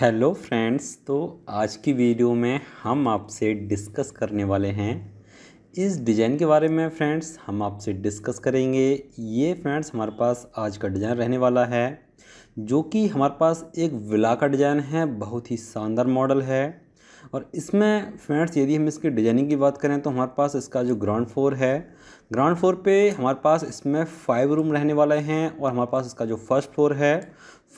hello friends तो आज की वीडियो में हम आपसे डिस्कस करने वाले हैं इस डिज़ाइन के बारे में फ्रेंड्स हम आपसे डिस्कस करेंगे ये फ्रेंड्स हमारे पास आज का डिज़ाइन रहने वाला है जो कि हमारे पास एक विला का डिज़ाइन है बहुत ही शानदार मॉडल है और इसमें फ्रेंड्स यदि हम इसके डिजाइनिंग की बात करें तो हमारे पास इसका जो ग्राउंड फ्लोर है ग्राउंड फ्लोर पे हमारे पास इसमें फाइव रूम रहने वाले हैं और हमारे पास इसका जो फर्स्ट फ्लोर है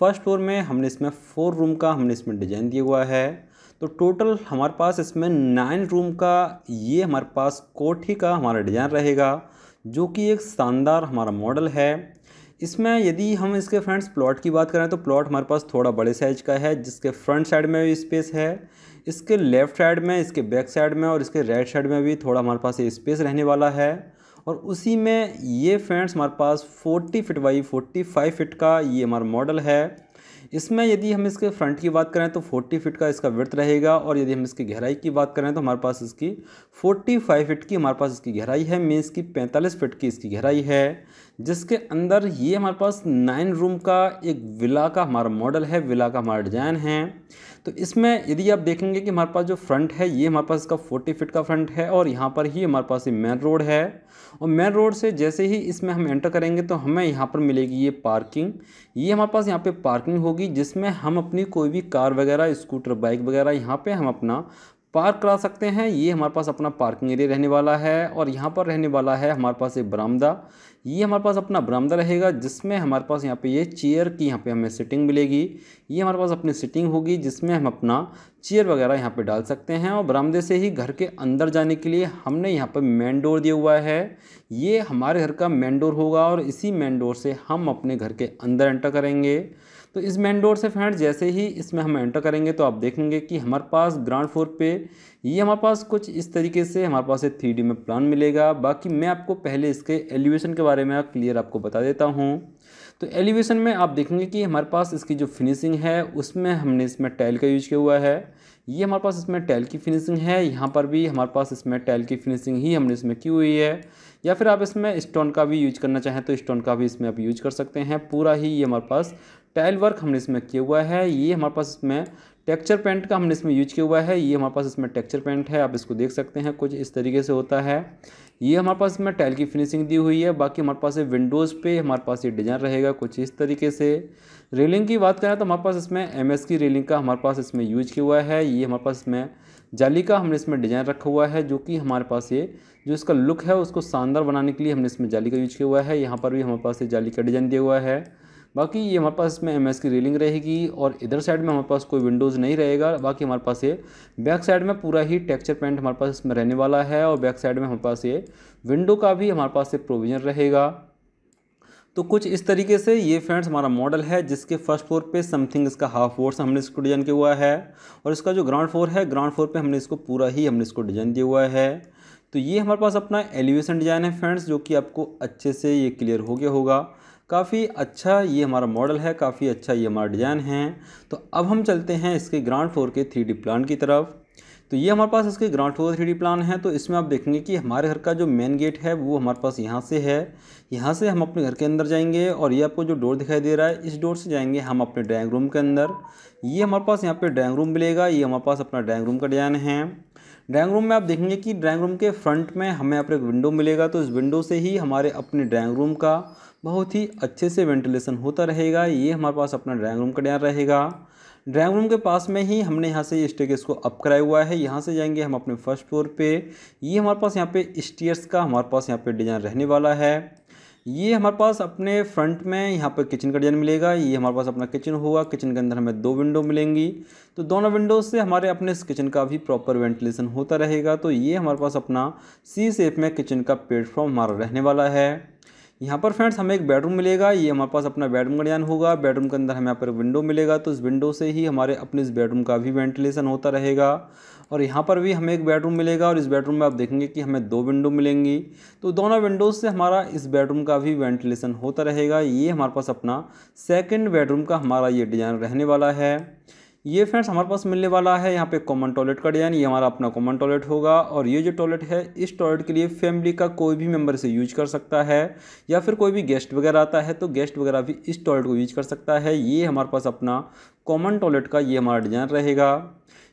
फर्स्ट फ्लोर में हमने इसमें फोर रूम का हमने इसमें डिजाइन दिया हुआ है तो टोटल हमारे पास इसमें नाइन रूम का ये हमारे पास कोठी का हमारा डिज़ाइन रहेगा जो कि एक शानदार हमारा मॉडल है इसमें यदि हम इसके फ्रेंड्स प्लॉट की बात करें तो प्लॉट हमारे पास थोड़ा बड़े साइज़ का है जिसके फ्रंट साइड में भी स्पेस है इसके लेफ़्ट साइड में इसके बैक साइड में और इसके राइट साइड में भी थोड़ा हमारे पास स्पेस रहने वाला है और उसी में ये फ्रेंड्स हमारे पास 40 फिट बाई 45 फिट का ये हमारा मॉडल है इसमें यदि हम इसके फ्रंट की बात करें तो 40 फीट का इसका विर्थ रहेगा और यदि हम इसकी गहराई की बात करें तो हमारे पास इसकी 45 फीट की हमारे पास इसकी गहराई है मीन्स की 45 फीट की इसकी गहराई है जिसके अंदर ये हमारे पास नाइन रूम का एक विला का हमारा मॉडल है विला का हमारा डिज़ाइन है तो इसमें यदि आप देखेंगे कि हमारे पास जो फ्रंट है ये हमारे पास इसका फोर्टी फिट का फ्रंट है और यहाँ पर ही हमारे पास ये मेन रोड है और मेन रोड से जैसे ही इसमें हम एंटर करेंगे तो हमें यहाँ पर मिलेगी ये पार्किंग ये हमारे पास यहाँ पर पार्किंग होगी होगी जिसमें हम अपनी कोई भी कार वगैरह स्कूटर बाइक वगैरह यहाँ पे हम अपना पार्क करा सकते हैं ये हमारे पास अपना पार्किंग एरिया रहने वाला है और यहाँ पर रहने वाला है हमारे पास एक बरामदा ये हमारे पास अपना बरामदा रहेगा जिसमें हमारे पास यहाँ पे ये चेयर की यहाँ पे हमें सिटिंग मिलेगी ये हमारे पास अपनी सिटिंग होगी जिसमें हम अपना चेयर वगैरह यहाँ पे डाल सकते हैं और बरामदे से ही घर के अंदर जाने के लिए हमने यहाँ पर मेन डोर दिया हुआ है ये हमारे घर का मेन डोर होगा और इसी मेन डोर से हम अपने घर के अंदर एंटर करेंगे तो इस मेन डोर से फ्रेंड जैसे ही इसमें हम एंटर करेंगे तो आप देखेंगे कि हमारे पास ग्राउंड फ्लोर पे ये हमारे पास कुछ इस तरीके से हमारे पास एक थ्री में प्लान मिलेगा बाकी मैं आपको पहले इसके एलिवेशन के बारे में क्लियर आपको बता देता हूँ तो एलिवेशन में आप देखेंगे कि हमारे पास इसकी जो फिनिशिंग है उसमें हमने इसमें टैल का यूज किया हुआ है ये हमारे पास इसमें टैल की फिनिशिंग है यहाँ पर भी हमारे पास इसमें टैल की फिनिशिंग ही हमने इसमें की हुई है या फिर आप इसमें स्टोन का भी यूज करना चाहें तो स्टोन का भी इसमें आप यूज कर सकते हैं पूरा ही ये हमारे पास टाइल वर्क हमने इसमें किया हुआ है ये हमारे पास इसमें टेक्चर पेंट का हमने इसमें यूज किया हुआ है ये हमारे पास इसमें टेक्चर पेंट है आप इसको देख सकते हैं कुछ इस तरीके से होता है ये हमारे पास इसमें टाइल की फिनिशिंग दी हुई है बाकी हमारे पास विंडोज़ पे हमारे पास ये डिज़ाइन रहेगा कुछ इस तरीके से रेलिंग की बात करें तो हमारे पास इसमें एम की रेलिंग का हमारे पास इसमें यूज किया हुआ है ये हमारे पास इसमें जाली का हमने इसमें डिज़ाइन रखा हुआ है जो कि हमारे पास ये जो इसका लुक है उसको शानदार बनाने के लिए हमने इसमें जाली का यूज किया हुआ है यहाँ पर भी हमारे पास ये जाली का डिज़ाइन दिया हुआ है बाकी ये हमारे पास में एम की रेलिंग रहेगी और इधर साइड में हमारे पास कोई विंडोज़ नहीं रहेगा बाकी हमारे पास ये बैक साइड में पूरा ही टेक्चर पेंट हमारे पास इसमें रहने वाला है और बैक साइड में हमारे पास ये विंडो का भी हमारे पास ये प्रोविज़न रहेगा तो कुछ इस तरीके से ये फ्रेंड्स हमारा मॉडल है जिसके फर्स्ट फ्लोर पे समथिंग इसका हाफ फोर्स हमने इसको डिज़ाइन किया हुआ है और इसका जो ग्राउंड फ्लोर है ग्राउंड फ्लोर पे हमने इसको पूरा ही हमने इसको डिज़ाइन दिया हुआ है तो ये हमारे पास अपना एलिवेशन डिज़ाइन है फ्रेंड्स जो कि आपको अच्छे से ये क्लियर हो गया होगा काफ़ी अच्छा ये हमारा मॉडल है काफ़ी अच्छा ये हमारा डिज़ाइन है तो अब हम चलते हैं इसके ग्राउंड फ्लोर के थ्री प्लान की तरफ तो ये हमारे पास इसके ग्राउंड फ्लोर थ्री प्लान है तो इसमें आप देखेंगे कि हमारे घर का जो मेन गेट है वो हमारे पास यहाँ से है यहाँ से हम अपने घर के अंदर जाएंगे और ये आपको जो डोर दिखाई दे रहा है इस डोर से जाएंगे हम अपने ड्राइंग रूम के अंदर ये हमारे पास यहाँ पे ड्राइंग रूम मिलेगा ये हमारे पास अपना ड्राइंग रूम का डिज़ाइन है ड्राइंग रूम में आप देखेंगे कि ड्राइंग रूम के फ्रंट में हमें यहाँ पर एक विंडो मिलेगा तो इस विंडो से ही हमारे अपने ड्राइंग रूम का बहुत ही अच्छे से वेंटिलेशन होता रहेगा ये हमारे पास अपना ड्राइंग रूम का डर रहेगा ड्राइंग रूम के पास में ही हमने यहाँ से स्टेकेज को अप कराया हुआ है यहाँ से जाएंगे हम अपने फर्स्ट फ्लोर पे ये हमारे पास यहाँ पे स्टेयर्स का हमारे पास यहाँ पे डिज़ाइन रहने वाला है ये हमारे पास अपने फ्रंट में यहाँ पर किचन का डिज़ाइन मिलेगा ये हमारे पास अपना किचन होगा किचन के अंदर हमें दो विंडो मिलेंगी तो दोनों विंडो से हमारे अपने इस किचन का भी प्रॉपर वेंटिलेशन होता रहेगा तो ये हमारे पास अपना सी सेफ में किचन का प्लेटफॉर्म हमारा रहने वाला है यहाँ पर फ्रेंड्स हमें एक बेडरूम मिलेगा ये हमारे पास अपना बेडरूम का डिजाइन होगा बेडरूम के अंदर हमें यहाँ पर विंडो मिलेगा तो इस विंडो से ही हमारे अपने इस बेडरूम का भी वेंटिलेशन होता रहेगा और यहाँ पर भी हमें एक बेडरूम मिलेगा और इस बेडरूम में आप देखेंगे कि हमें दो विंडो मिलेंगी तो दोनों विंडोज़ से हमारा इस बेडरूम का भी वेंटिलेशन होता रहेगा ये हमारे पास अपना सेकेंड बेडरूम का हमारा ये डिज़ाइन रहने वाला है ये फ्रेंड्स हमारे पास मिलने वाला है यहाँ पे कॉमन टॉयलेट का डिज़ाइन ये हमारा अपना कॉमन टॉयलेट होगा और ये जो टॉयलेट है इस टॉयलेट के लिए फैमिली का कोई भी मेंबर इसे यूज कर सकता है या फिर कोई भी गेस्ट वगैरह आता है तो गेस्ट वगैरह भी इस टॉयलेट को यूज कर सकता है ये हमारे पास अपना कॉमन टॉयलेट का ये हमारा डिज़ाइन रहेगा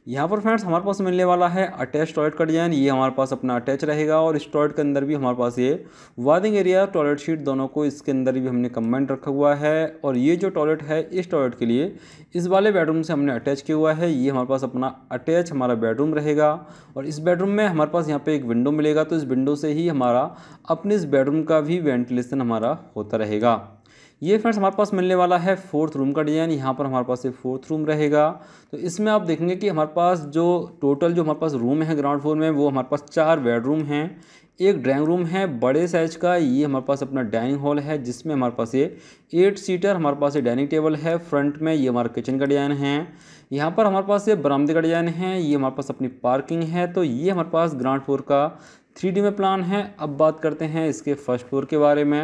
यहाँ पर फ्रेंड्स हमारे पास मिलने वाला है अटैच टॉयलेट का डिज़ाइन ये हमारे पास अपना अटैच रहेगा और इस टॉयलेट के अंदर भी हमारे पास ये वादिंग एरिया टॉयलेट शीट दोनों को इसके अंदर भी हमने कम्बाइंड रखा हुआ है और ये जो टॉयलेट है इस टॉयलेट के लिए इस वाले बेडरूम से हमने अटैच किया हुआ है ये हमारे पास अपना अटैच हमारा बेडरूम रहेगा और इस बेडरूम में हमारे पास यहाँ पर एक विंडो मिलेगा तो इस विंडो से ही हमारा अपने इस बेडरूम का भी वेंटिलेशन हमारा होता रहेगा ये फ्रेंड्स हमारे पास मिलने वाला है फोर्थ रूम का डिज़ाइन यहाँ पर हमारे पास ये फोर्थ रूम रहेगा तो इसमें आप देखेंगे कि हमारे पास जो टोटल जो हमारे पास रूम है ग्राउंड फ्लोर में वो हमारे पास चार बेडरूम हैं एक ड्राइंग रूम है बड़े साइज का ये हमारे पास अपना डाइनिंग हॉल है जिसमें हमारे पास ये एट सीटर हमारे पास ये डाइनिंग टेबल है फ्रंट में ये हमारा किचन का डिज़ाइन है यहाँ पर हमारे पास ये बरामदे का डिज़ाइन है ये हमारे पास अपनी पार्किंग है तो ये हमारे पास ग्राउंड फ्लोर का थ्री में प्लान है अब बात करते हैं इसके फर्स्ट फ्लोर के बारे में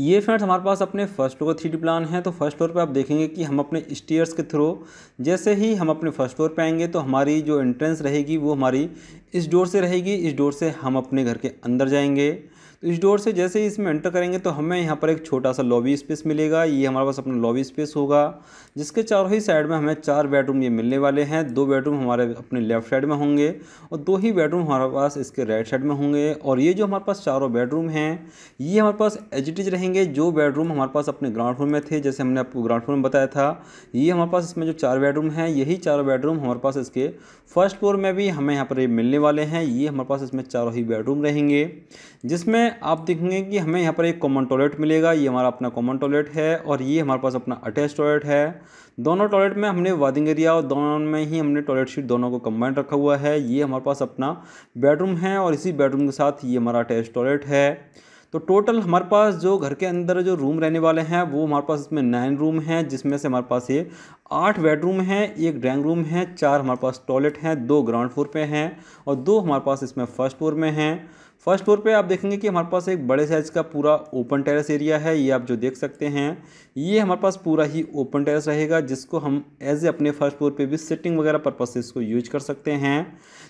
ये फ्रेंड्स हमारे पास अपने फर्स्ट फ्लोर थ्री प्लान है तो फर्स्ट फ्लोर पे आप देखेंगे कि हम अपने स्टेयर्स के थ्रू जैसे ही हम अपने फर्स्ट फ्लोर पे आएंगे तो हमारी जो एंट्रेंस रहेगी वो हमारी इस डोर से रहेगी इस डोर से हम अपने घर के अंदर जाएंगे तो इस डोर से जैसे ही इसमें एंटर करेंगे तो हमें यहाँ पर एक छोटा सा लॉबी स्पेस मिलेगा ये हमारे पास अपना लॉबी स्पेस होगा जिसके चारों ही साइड में हमें चार बेडरूम ये मिलने वाले हैं दो बेडरूम हमारे अपने लेफ्ट साइड में होंगे और दो ही बेडरूम हमारे पास इसके राइट साइड में होंगे और ये जो हमारे पास चारों बेडरूम हैं ये हमारे पास एजिटिज रहेंगे जो बेडरूम हमारे पास अपने ग्राउंड फ्लोर में थे जैसे हमने आपको ग्राउंड फ्लोर में बताया था ये हमारे पास इसमें जो चार बेडरूम हैं यही चारों बेडरूम हमारे पास इसके फर्स्ट फ्लोर में भी हमें यहाँ पर ये मिलने वाले हैं ये हमारे पास इसमें चारों ही बेडरूम रहेंगे जिसमें इसमें आप देखेंगे कि हमें यहाँ पर एक कॉमन टॉयलेट मिलेगा ये हमारा अपना कॉमन टॉयलेट है और ये हमारे पास अपना अटैच टॉयलेट है दोनों टॉयलेट में हमने वादिंग एरिया और दोनों में ही हमने टॉयलेट शीट दोनों को कम्बाइंड रखा हुआ है ये हमारे पास अपना बेडरूम है और इसी बेडरूम के साथ ये हमारा अटैच टॉयलेट है तो टोटल हमारे पास जो घर के अंदर जो रूम रहने वाले हैं वो हमारे पास इसमें नाइन रूम हैं जिसमें से हमारे पास ये आठ बेडरूम हैं एक ड्राइंग रूम है चार हमारे पास टॉयलेट हैं दो ग्राउंड फ्लोर पे हैं और दो हमारे पास इसमें फर्स्ट फ्लोर में हैं फर्स्ट फ्लोर पे आप देखेंगे कि हमारे पास एक बड़े साइज़ का पूरा ओपन टेरेस एरिया है ये आप जो देख सकते हैं ये हमारे पास पूरा ही ओपन टेरेस रहेगा जिसको हम एज ए अपने फर्स्ट फ्लोर पे भी सिटिंग वगैरह पर्पज से इसको यूज कर सकते हैं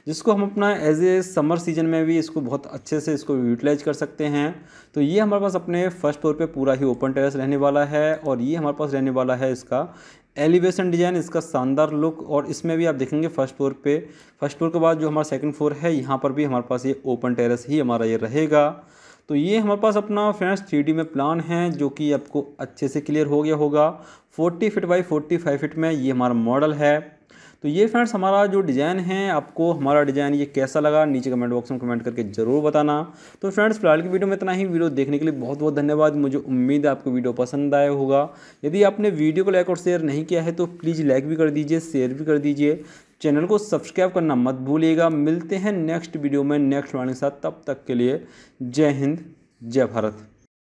जिसको हम अपना एज ए समर सीजन में भी इसको बहुत अच्छे से इसको यूटिलाइज कर सकते हैं तो ये हमारे पास अपने फर्स्ट फ्लोर पर पूरा ही ओपन टेरेस रहने वाला है और ये हमारे पास रहने वाला है इसका एलिवेशन डिज़ाइन इसका शानदार लुक और इसमें भी आप देखेंगे फर्स्ट फ्लोर पे फर्स्ट फ्लोर के बाद जो हमारा सेकंड फ्लोर है यहाँ पर भी हमारे पास ये ओपन टेरेस ही हमारा ये रहेगा तो ये हमारे पास अपना फ्रेंड्स थ्री में प्लान है जो कि आपको अच्छे से क्लियर हो गया होगा forty feet by forty five feet में ये हमारा मॉडल है तो ये फ्रेंड्स हमारा जो डिज़ाइन है आपको हमारा डिज़ाइन ये कैसा लगा नीचे कमेंट बॉक्स में कमेंट करके ज़रूर बताना तो फ्रेंड्स फिलहाल की वीडियो में इतना ही वीडियो देखने के लिए बहुत बहुत धन्यवाद मुझे उम्मीद है आपको वीडियो पसंद आया होगा यदि आपने वीडियो को लाइक और शेयर नहीं किया है तो प्लीज़ लाइक भी कर दीजिए शेयर भी कर दीजिए चैनल को सब्सक्राइब करना मत भूलिएगा मिलते हैं नेक्स्ट वीडियो में नेक्स्ट वाणी के साथ तब तक के लिए जय हिंद जय भारत